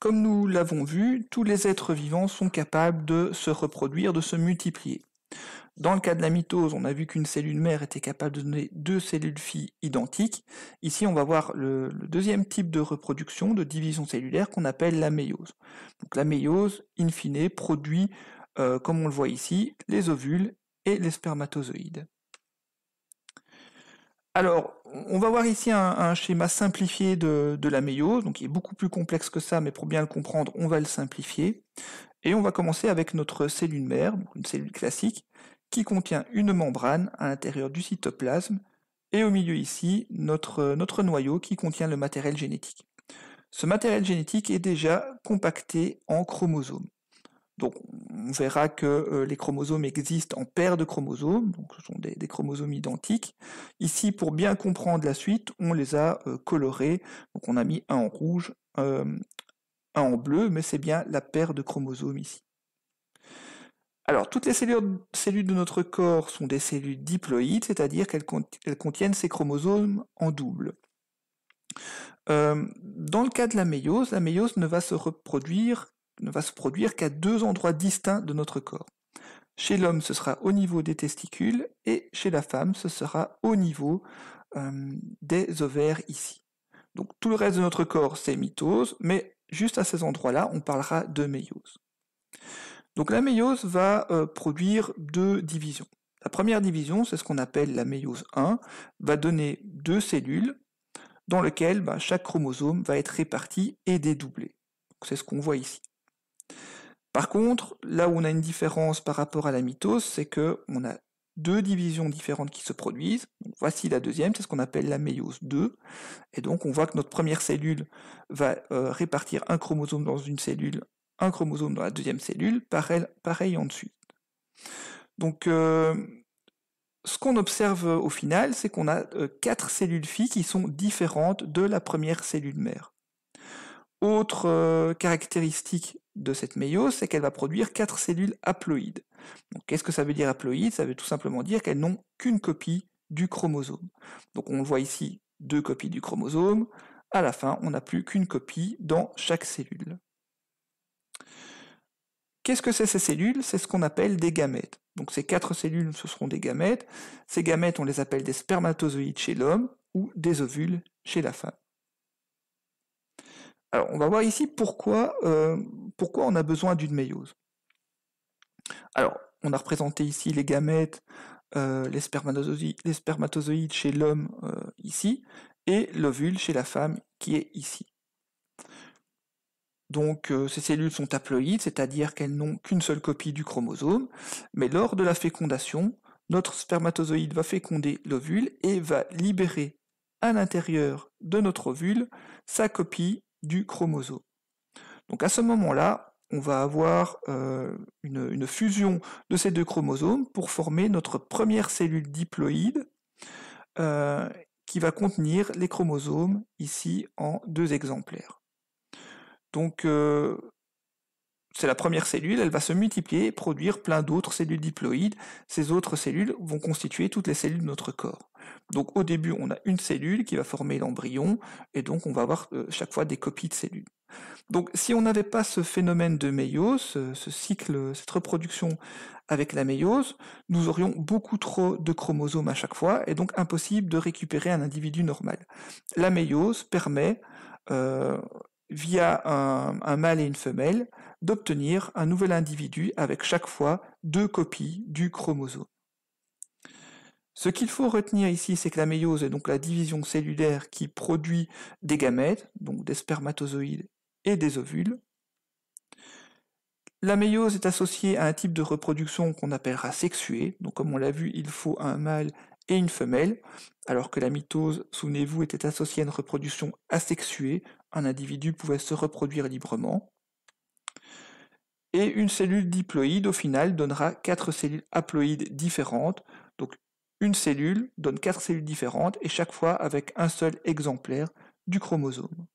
Comme nous l'avons vu, tous les êtres vivants sont capables de se reproduire, de se multiplier. Dans le cas de la mitose, on a vu qu'une cellule mère était capable de donner deux cellules filles identiques. Ici, on va voir le, deuxième type de reproduction, de division cellulaire, qu'on appelle la méiose. Donc la méiose, in fine, produit, euh, comme on le voit ici, les ovules et les spermatozoïdes. Alors, on va voir ici un, schéma simplifié de, la méiose, donc il est beaucoup plus complexe que ça, mais pour bien le comprendre, on va le simplifier. Et on va commencer avec notre cellule mère, une cellule classique, qui contient une membrane à l'intérieur du cytoplasme, et au milieu ici, notre, notre noyau qui contient le matériel génétique. Ce matériel génétique est déjà compacté en chromosomes on verra que euh, les chromosomes existent en paires de chromosomes, donc ce sont des, chromosomes identiques. Ici, pour bien comprendre la suite, on les a euh, colorés, donc on a mis un en rouge, euh, un en bleu, mais c'est bien la paire de chromosomes ici. Alors, toutes les cellules, de notre corps sont des cellules diploïdes, c'est-à-dire qu'elles contiennent ces chromosomes en double. dans le cas de la méiose, la méiose ne va se reproduire ne va se produire qu'à deux endroits distincts de notre corps. Chez l'homme, ce sera au niveau des testicules et chez la femme, ce sera au niveau euh, des ovaires ici. Donc tout le reste de notre corps, c'est mitose, mais juste à ces endroits-là, on parlera de méiose. Donc la méiose va euh, produire deux divisions. La première division, c'est ce qu'on appelle la méiose 1, va donner deux cellules dans lesquelles bah, chaque chromosome va être réparti et dédoublé. C'est ce qu'on voit ici. Par contre, là où on a une différence par rapport à la mitose, c'est que on a deux divisions différentes qui se produisent. Voici la deuxième, c'est ce qu'on appelle la méiose 2. Et donc on voit que notre première cellule va euh, répartir un chromosome dans une cellule, un chromosome dans la deuxième cellule, pareil, pareil ensuite. Donc euh, ce qu'on observe euh, au final, c'est qu'on a quatre cellules filles qui sont différentes de la première cellule mère. Autre euh, caractéristique de cette méiose, c'est qu'elle va produire quatre cellules haploïdes. Qu'est-ce que ça veut dire haploïde Ça veut tout simplement dire qu'elles n'ont qu'une copie du chromosome. Donc on voit ici, deux copies du chromosome. À la fin, on n'a plus qu'une copie dans chaque cellule. Qu'est-ce que c'est ces cellules C'est ce qu'on appelle des gamètes. Donc ces quatre cellules, ce seront des gamètes. Ces gamètes, on les appelle des spermatozoïdes chez l'homme ou des ovules chez la femme. Alors, on va voir ici pourquoi, euh, pourquoi on a besoin d'une méiose. Alors, on a représenté ici les gamètes, euh, les, spermatozoïdes, chez l'homme euh, ici, et l'ovule chez la femme qui est ici. Donc ces cellules sont haploïdes, c'est-à-dire qu'elles n'ont qu'une seule copie du chromosome, mais lors de la fécondation, notre spermatozoïde va féconder l'ovule et va libérer à l'intérieur de notre ovule sa copie du chromosome. Donc à ce moment-là, on va avoir euh, une, fusion de ces deux chromosomes pour former notre première cellule diploïde euh, qui va contenir les chromosomes ici en deux exemplaires. Donc euh, c'est la première cellule, elle va se multiplier et produire plein d'autres cellules diploïdes. Ces autres cellules vont constituer toutes les cellules de notre corps. Donc au début, on a une cellule qui va former l'embryon, et donc on va avoir euh, chaque fois des copies de cellules. Donc si on n'avait pas ce phénomène de méiose, ce, cycle, cette reproduction avec la méiose, nous aurions beaucoup trop de chromosomes à chaque fois, et donc impossible de récupérer un individu normal. La méiose permet, euh, via un mâle et une femelle, d'obtenir un nouvel individu avec chaque fois deux copies du chromosome. Ce qu'il faut retenir ici, c'est que la méiose est donc la division cellulaire qui produit des gamètes, donc des spermatozoïdes et des ovules. La méiose est associée à un type de reproduction qu'on appellera sexuée, donc comme on l'a vu, il faut un mâle et une femelle, alors que la mitose, souvenez-vous, était associée à une reproduction asexuée, un individu pouvait se reproduire librement. Et une cellule diploïde, au final, donnera quatre cellules haploïdes différentes. Donc une cellule donne quatre cellules différentes et chaque fois avec un seul exemplaire du chromosome.